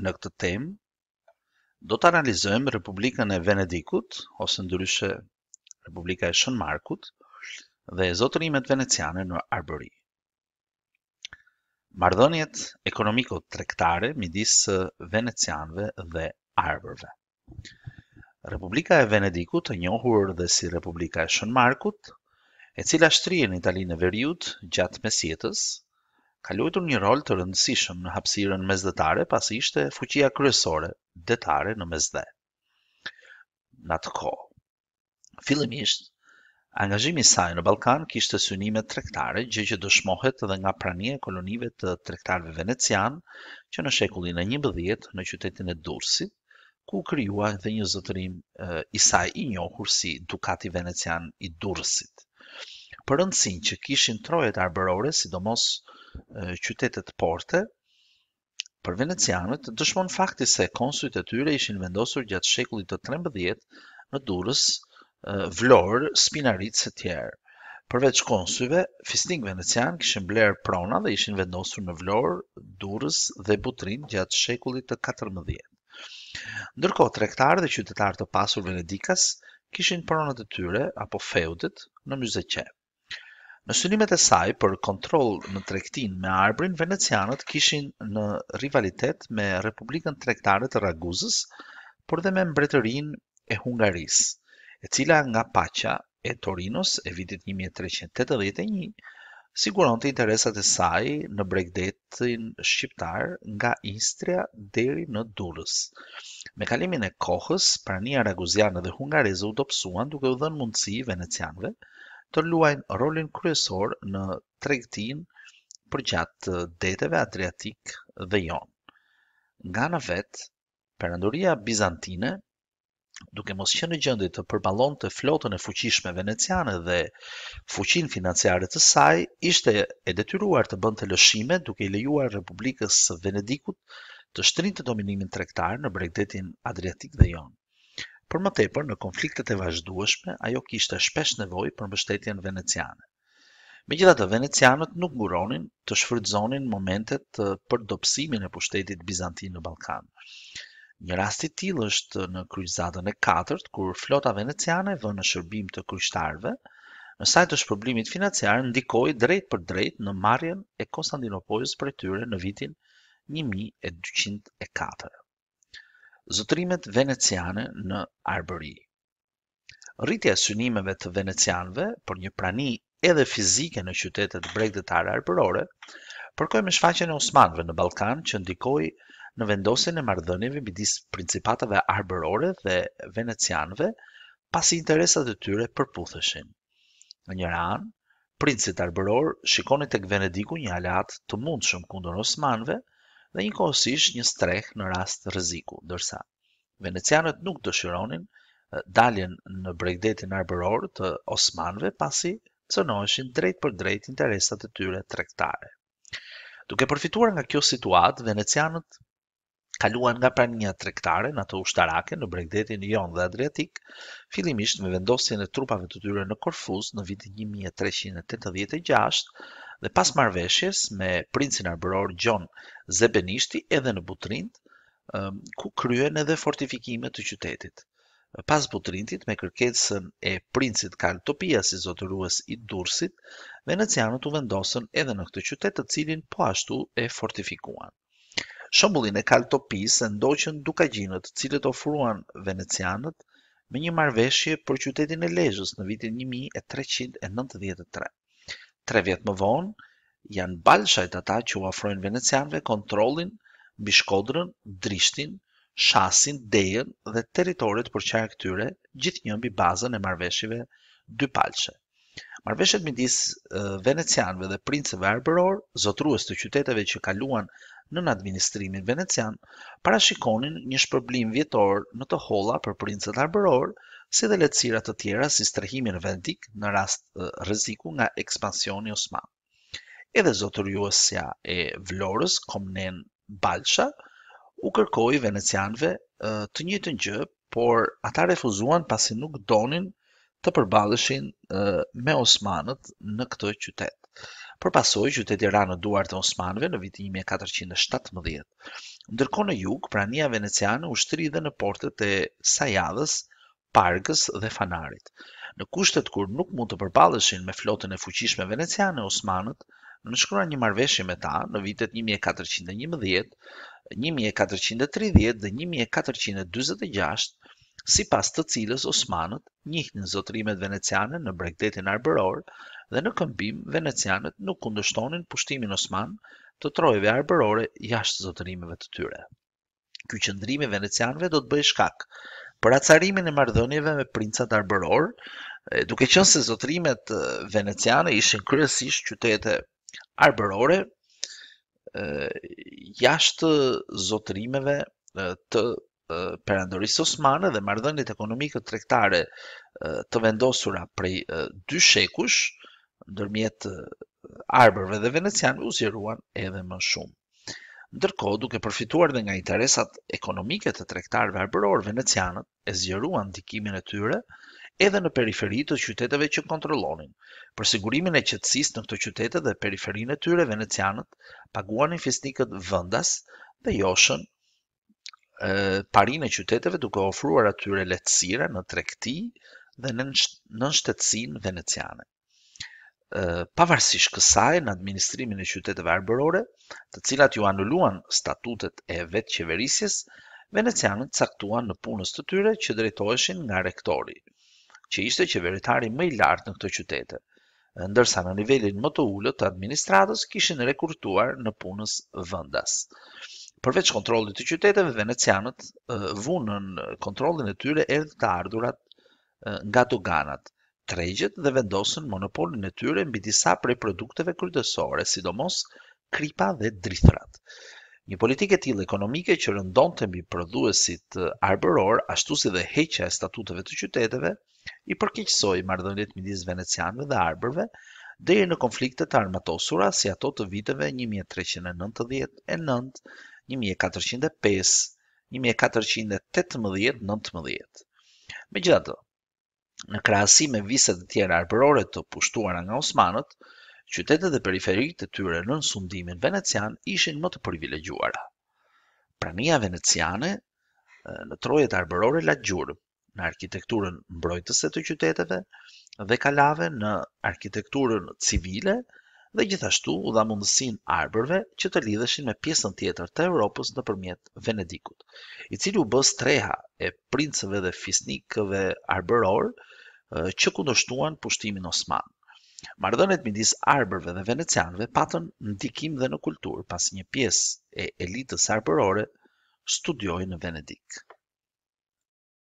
në këtë temë, do të analizojmë Republikën e Venedikut, ose ndryshe Republika e Shën Markut, dhe zotërimet veneciane në Arbëri. Marrëdhëniet ekonomiko-trektare midis venecianve dhe Arbërve. Republika e Venedikut, e njohur dhe si Republika e Shën Markut, e cila shtrije në Italinë e Veriut gjatë mesjetës, ka luetur një rol të rëndësishëm në hapsiren mezdetare pas ishte fuqia kryesore detare në mezde. Në të ko, fillimisht, angazhimi i saj në Ballkan kishte synime tregtare, gjë që dëshmohet edhe nga prania e kolonive të tregtarëve venecian që në shekullin e 11 në qytetin e Durrësit ku krijua dhe një zëtërim i saj i njohur si Dukati Venecian i Durrësit. Për rëndësin që kishin trojet arbërore, sidomos qytetet porte për venecianët dëshmon fakti se konsujt e tyre ishin vendosur gjatë shekullit të 13 në Durrës, Vlor, Spinaricë e tjerë. Përveç konsujve, fisting venecian kishin bler prona dhe ishin vendosur në Vlor, Durrës dhe Butrin gjatë shekullit të 14. Ndërkohë tregtarë dhe qytetarë të pasur venedikas kishin pronat e tyre apo feudet në Myzeqen. Në synimet e saj për kontrol në trektin me arbrin, venecianët kishin në rivalitet me Republikën Tregtare të Raguzës, por dhe me mbretërin e Hungarisë, e cila nga pacha e Torinos e vitit 1381, siguron të interesat e saj në bregdetin shqiptar nga Istria deri në Durrës. Me kalimin e kohës, prania raguziane dhe hungareze u dobësuan duke u dhënë mundësi venecianëve të luajnë rolin kryesor në tregtin për gjatë deteve Adriatik dhe Jon. Nga në vetë, perandoria Bizantine, duke mos qenë në gjendje të përbalon të flotën e fuqishme veneciane dhe fuqinë financiare të saj, ishte e detyruar të bënte lëshime duke i lejuar Republikës së Venedikut të shtrinte dominimin tregtar në Bregdetin Adriatik dhe Jon. Por më tepër, në konfliktet e vazhdueshme, ajo kishte shpesh nevojë për mbështetjen veneciane. Megjithatë, venecianët nuk nguronin të shfrytëzonin momentet për dobësimin e pushtetit bizantin në Ballkan. Një rast i tillë është në Kryzadën e 4 kur flota veneciane vënë në shërbim të kryqëtarëve, në sajtë të shpërblimit financiar ndikoi drejt për drejt në marrjen e Konstantinopolis për tyre në vitin 1204 zotrimet veneciane në arbëri. Rritja synimeve të venecianve për një prani edhe fizike në qytetet bregdetare arbërore, përkoj me shfaqen e Osmanve në Balkan që ndikoj në vendosin e mardhënjeve bidis principatave arbërore dhe venecianve pas i interesat e tyre përputhëshin. Në një ranë, princit arbëror shikonit e kë Venediku një alat të mundshëm kundër Osmanve, dhe një kohësish një streh në rast rëziku, dërsa venecianët nuk dëshironin daljen në bregdetin arberor të Osmanve pasi cënoheshin drejt për drejt interesat e tyre trektare. Duke përfituar nga kjo situatë, venecianët kaluan nga prania trektare në të ushtarake në bregdetin Ion dhe Adriatik, fillimisht me vendosjen e trupave të tyre në Korfuz në vitin 1386, dhe pas marveshjes me princin arboror Gjon Zebenishti edhe në Butrint, ku kryen edhe fortifikimet të qytetit. Pas Butrintit, me kërkesën e princit Karl Topia si zotërues i Dursit, venecianët u vendosën edhe në këtë qytet të cilin po ashtu e fortifikuan. Shombullin e Karl Topis e ndoqën dukagjinët cilët ofruan venecianët me një marveshje për qytetin e lejës në vitin 1393 tre vjetë më vonë, janë balshajt ata që u afrojnë venecianve kontrolin, bishkodrën, drishtin, shasin, dejen dhe teritorit për qaj këtyre gjithë njëmbi bazën e marveshive dy palqe. Marveshet midis venecianve dhe princeve arberor, zotrues të qyteteve që kaluan në në administrimin venecian, parashikonin një shpërblim vjetor në të hola për princet arberor, si dhe letësira të tjera si strehimin vendik në rast rreziku nga ekspansioni osman. Edhe zotëruesja e Vlorës, Komnen Balsha, u kërkoi venecianëve të të gjë, por ata refuzuan pasi nuk donin të përballeshin me osmanët në këtë qytet. Përpasoi qyteti ra në duart e osmanëve në vitin 1417. Ndërkohë në jug, prania veneciane u shtri dhe në portet e Sajadës, Pargës dhe Fanarit. Në kushtet kur nuk mund të përballeshin me flotën e fuqishme veneciane e osmanët, nënshkruan një marrëveshje me ta në vitet 1411, 1430 dhe 1446, sipas të cilës osmanët njihnin zotrimet veneciane në Bregdetin Arboror dhe në këmbim venecianët nuk kundështonin pushtimin osman të trojve arborore jashtë zotërimeve të tyre. Ky qëndrimi venecianëve do të bëjë shkak për acarimin e marrëdhënieve me princat arbëror, duke qenë se zotrimet veneciane ishin kryesisht qytete arborore, jashtë zotrimeve të perandorisë osmane dhe ekonomikë ekonomike tregtare të vendosura prej dy shekush ndërmjet arborëve dhe venecianëve u zjeruan edhe më shumë ndërkohë duke përfituar dhe nga interesat ekonomike të tregtarëve arborë venecianët e zgjeruan ndikimin e tyre edhe në periferi të qyteteve që kontrollonin. Për sigurimin e qetësisë në këto qytete dhe periferinë e tyre venecianët paguanin fisnikët vendas dhe joshën e parinë e qyteteve duke ofruar atyre lehtësira në tregti dhe në nënshtetësinë veneciane pavarësisht kësaj në administrimin e qyteteve arborore, të cilat ju anulluan statutet e vetë qeverisjes, venecianët caktuan në punës të tyre që drejtoheshin nga rektori, që ishte qeveritari më i lartë në këto qytete, ndërsa në nivelin më të ullët të administratës kishin rekurtuar në punës vëndas. Përveç kontrolit të qyteteve, venecianët vunën kontrolin e tyre edhe të ardurat nga doganatë, tregjet dhe vendosën monopolin e tyre mbi disa prej produkteve kryesore, sidomos kripa dhe drithrat. Një politikë e tillë ekonomike që rëndonte mbi prodhuesit arboror, ashtu si dhe heqja e statuteve të qyteteve, i përkeqësoi marrëdhëniet midis venecianëve dhe arbërve deri në konflikte të armatosura si ato të viteve 1399 1405 1418 19 Megjithatë, në krahasim me vistat e tjera arbërore të pushtuara nga osmanët, qytetet dhe periferitë të tyre në sundimin venecian ishin më të privilegjuara. Prania veneciane në trojet arbërore la gjurë, në arkitekturën mbrojtëse të qyteteve dhe kalave në arkitekturën civile, dhe gjithashtu u dha mundësin arbërve që të lidheshin me pjesën tjetër të Europës në përmjet Venedikut, i cili u bë treha e princëve dhe fisnikëve arbëror që kundështuan pushtimin Osman. Marrëdhëniet midis arbërve dhe venecianve patën ndikim dhe në kulturë pas një pjesë e elitës arbërore studioj në Venedikë.